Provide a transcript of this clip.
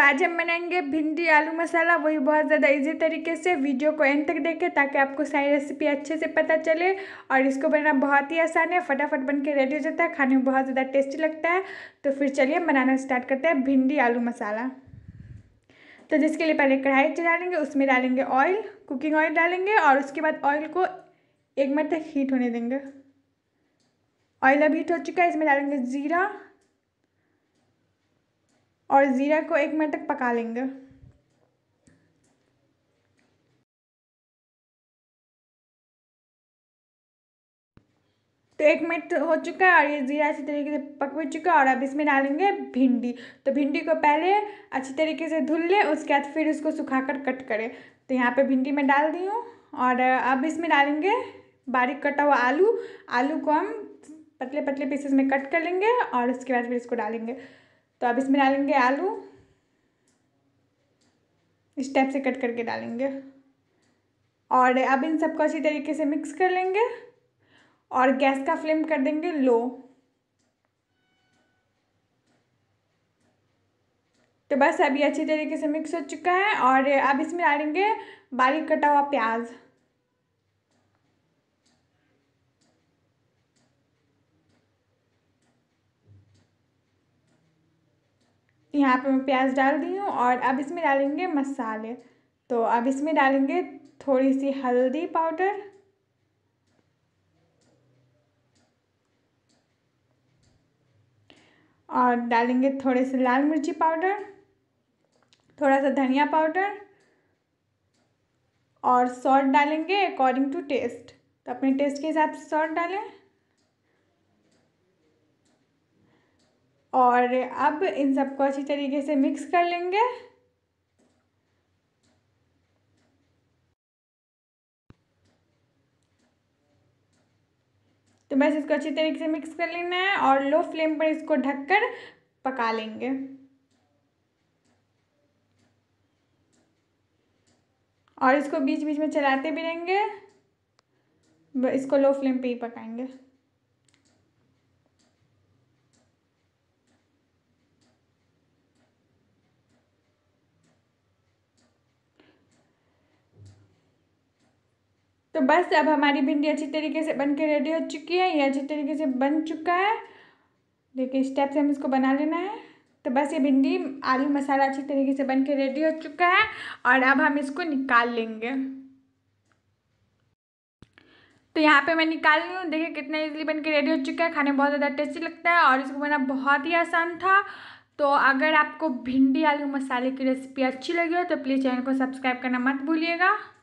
आज हम बनाएंगे भिंडी आलू मसाला वही बहुत ज़्यादा इजी तरीके से वीडियो को एंड तक देखें ताकि आपको सारी रेसिपी अच्छे से पता चले और इसको बनाना बहुत ही आसान है फटाफट बन के रेडी हो जाता है खाने में बहुत ज़्यादा टेस्टी लगता है तो फिर चलिए बनाना स्टार्ट करते हैं भिंडी आलू मसाला तो जिसके लिए पहले कढ़ाई लेंगे उसमें डालेंगे ऑयल कुकिंग ऑयल डालेंगे और उसके बाद ऑयल को एक मिनट तक हीट होने देंगे ऑयल अब हीट हो चुका है इसमें डालेंगे ज़ीरा और ज़ीरा को एक मिनट तक पका लेंगे तो एक मिनट हो चुका है और ये जीरा अच्छी तरीके से पक भी चुका है और अब इसमें डालेंगे भिंडी तो भिंडी को पहले अच्छी तरीके से धुल ले उसके बाद फिर उसको सुखा कर कट करें तो यहाँ पे भिंडी में डाल दी हूँ और अब इसमें डालेंगे बारीक कटा हुआ आलू आलू को हम पतले पतले पीसेस में कट कर लेंगे और उसके बाद फिर इसको डालेंगे तो अब इसमें डालेंगे आलू इस टाइप से कट करके डालेंगे और अब इन सबको अच्छी तरीके से मिक्स कर लेंगे और गैस का फ्लेम कर देंगे लो तो बस अभी अच्छी तरीके से मिक्स हो चुका है और अब इसमें डालेंगे बारीक कटा हुआ प्याज़ यहाँ पे मैं प्याज डाल दी हूँ और अब इसमें डालेंगे मसाले तो अब इसमें डालेंगे थोड़ी सी हल्दी पाउडर और डालेंगे थोड़े से लाल मिर्ची पाउडर थोड़ा सा धनिया पाउडर और सॉल्ट डालेंगे अकॉर्डिंग टू टेस्ट तो अपने टेस्ट के हिसाब से सॉल्ट डालें और अब इन सबको अच्छी तरीके से मिक्स कर लेंगे तो बस इसको अच्छी तरीके से मिक्स कर लेना है और लो फ्लेम पर इसको ढककर पका लेंगे और इसको बीच बीच में चलाते भी रहेंगे इसको लो फ्लेम पे ही पकाएंगे तो बस अब हमारी भिंडी अच्छी तरीके से बन के रेडी हो चुकी है ये अच्छी तरीके से बन चुका है देखिए स्टेप से हम इसको बना लेना है तो बस ये भिंडी आलू मसाला अच्छी तरीके से बन के रेडी हो चुका है और अब हम इसको निकाल लेंगे तो यहाँ पे मैं निकाल रही हूँ देखिए कितना इजीली बन के रेडी हो चुका है खाने में बहुत ज़्यादा टेस्टी लगता है और इसको बनाना बहुत ही आसान था तो अगर आपको भिंडी आलू मसाले की रेसिपी अच्छी लगी हो तो प्लीज़ चैनल को सब्सक्राइब करना मत भूलिएगा